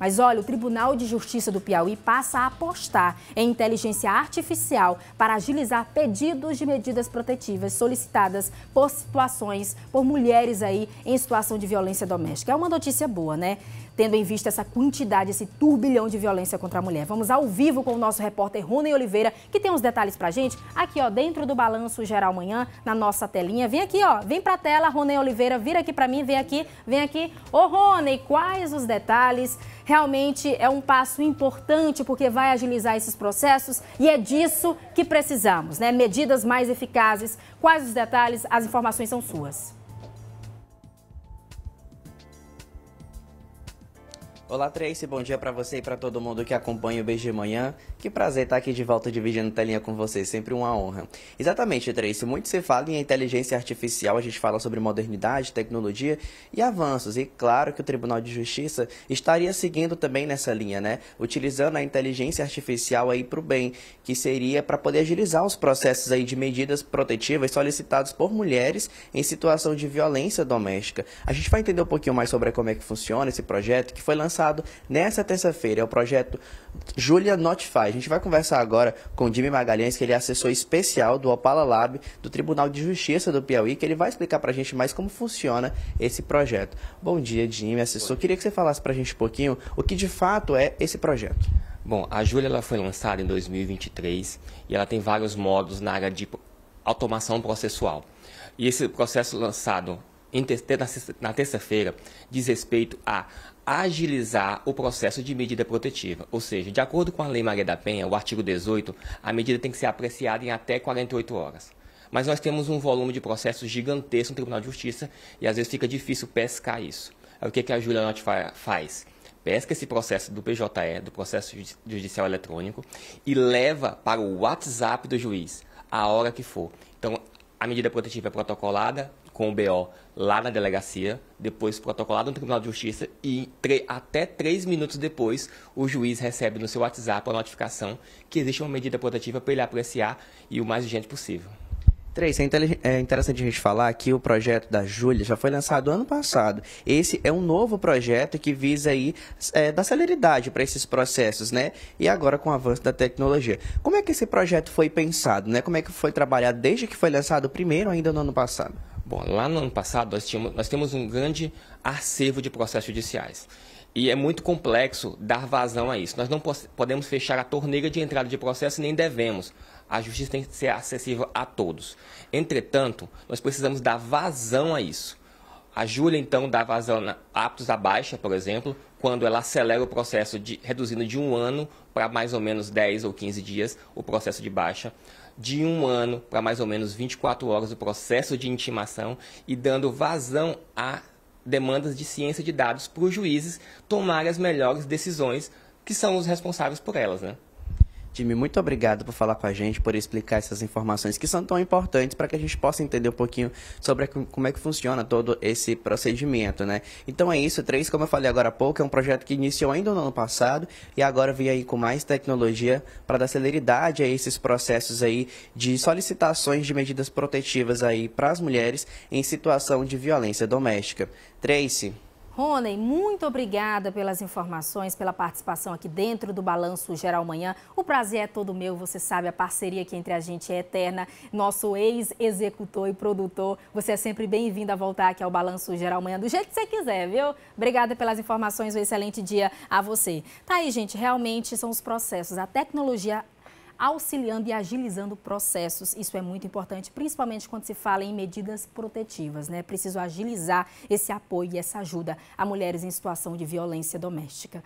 Mas olha, o Tribunal de Justiça do Piauí passa a apostar em inteligência artificial para agilizar pedidos de medidas protetivas solicitadas por situações, por mulheres aí em situação de violência doméstica. É uma notícia boa, né? Tendo em vista essa quantidade, esse turbilhão de violência contra a mulher. Vamos ao vivo com o nosso repórter Rony Oliveira, que tem uns detalhes pra gente aqui, ó, dentro do Balanço Geral Manhã, na nossa telinha. Vem aqui, ó, vem pra tela, Rony Oliveira, vira aqui pra mim, vem aqui, vem aqui. Ô, Rony, quais os detalhes realmente é um passo importante porque vai agilizar esses processos e é disso que precisamos, né? Medidas mais eficazes. Quais os detalhes? As informações são suas. Olá, Tracy. Bom dia para você e para todo mundo que acompanha o Beijo de Manhã. Que prazer estar tá aqui de volta dividindo telinha com você. Sempre uma honra. Exatamente, Tracy. Muito se fala em inteligência artificial. A gente fala sobre modernidade, tecnologia e avanços. E claro que o Tribunal de Justiça estaria seguindo também nessa linha, né? Utilizando a inteligência artificial aí para o bem, que seria para poder agilizar os processos aí de medidas protetivas solicitados por mulheres em situação de violência doméstica. A gente vai entender um pouquinho mais sobre como é que funciona esse projeto que foi lançado lançado nessa terça-feira. É o projeto Julia Notify. A gente vai conversar agora com o Jimmy Magalhães, que ele é assessor especial do Opala Lab, do Tribunal de Justiça do Piauí, que ele vai explicar para a gente mais como funciona esse projeto. Bom dia, Jimmy, assessor. Queria que você falasse para a gente um pouquinho o que de fato é esse projeto. Bom, a Júlia ela foi lançada em 2023 e ela tem vários modos na área de automação processual. E esse processo lançado na terça-feira diz respeito a agilizar o processo de medida protetiva. Ou seja, de acordo com a Lei Maria da Penha, o artigo 18, a medida tem que ser apreciada em até 48 horas. Mas nós temos um volume de processos gigantesco no Tribunal de Justiça e às vezes fica difícil pescar isso. Aí o que, é a Julia Not faz? Pesca esse processo do PJE, do processo judicial eletrônico, e leva para o WhatsApp do juiz, a hora que for. Então, a medida protetiva é protocolada, com o BO lá na delegacia, depois protocolado no Tribunal de Justiça e até três minutos depois o juiz recebe no seu WhatsApp a notificação que existe uma medida protetiva para ele apreciar e o mais urgente possível. Três, é, é interessante a gente falar que o projeto da Júlia já foi lançado ano passado. Esse é um novo projeto que visa aí é, dar celeridade para esses processos, né? E agora com o avanço da tecnologia. Como é que esse projeto foi pensado, né? Como é que foi trabalhado desde que foi lançado o primeiro ainda no ano passado? Bom, lá no ano passado nós, tínhamos, nós temos um grande acervo de processos judiciais. E é muito complexo dar vazão a isso. Nós não podemos fechar a torneira de entrada de processo nem devemos. A justiça tem que ser acessível a todos. Entretanto, nós precisamos dar vazão a isso. A Júlia, então, dá vazão a aptos à baixa, por exemplo, quando ela acelera o processo, de, reduzindo de um ano para mais ou menos 10 ou 15 dias o processo de baixa, de um ano para mais ou menos 24 horas o processo de intimação e dando vazão a demandas de ciência de dados para os juízes tomarem as melhores decisões que são os responsáveis por elas, né? Jimmy, muito obrigado por falar com a gente, por explicar essas informações que são tão importantes para que a gente possa entender um pouquinho sobre como é que funciona todo esse procedimento, né? Então é isso, Três, como eu falei agora há pouco, é um projeto que iniciou ainda no ano passado e agora vem aí com mais tecnologia para dar celeridade a esses processos aí de solicitações de medidas protetivas aí para as mulheres em situação de violência doméstica. Tracy, Rony, muito obrigada pelas informações, pela participação aqui dentro do Balanço Geral Manhã. O prazer é todo meu, você sabe, a parceria aqui entre a gente é eterna. Nosso ex-executor e produtor, você é sempre bem-vindo a voltar aqui ao Balanço Geral Manhã, do jeito que você quiser, viu? Obrigada pelas informações, um excelente dia a você. Tá aí, gente, realmente são os processos, a tecnologia auxiliando e agilizando processos. Isso é muito importante, principalmente quando se fala em medidas protetivas, né? Preciso agilizar esse apoio e essa ajuda a mulheres em situação de violência doméstica.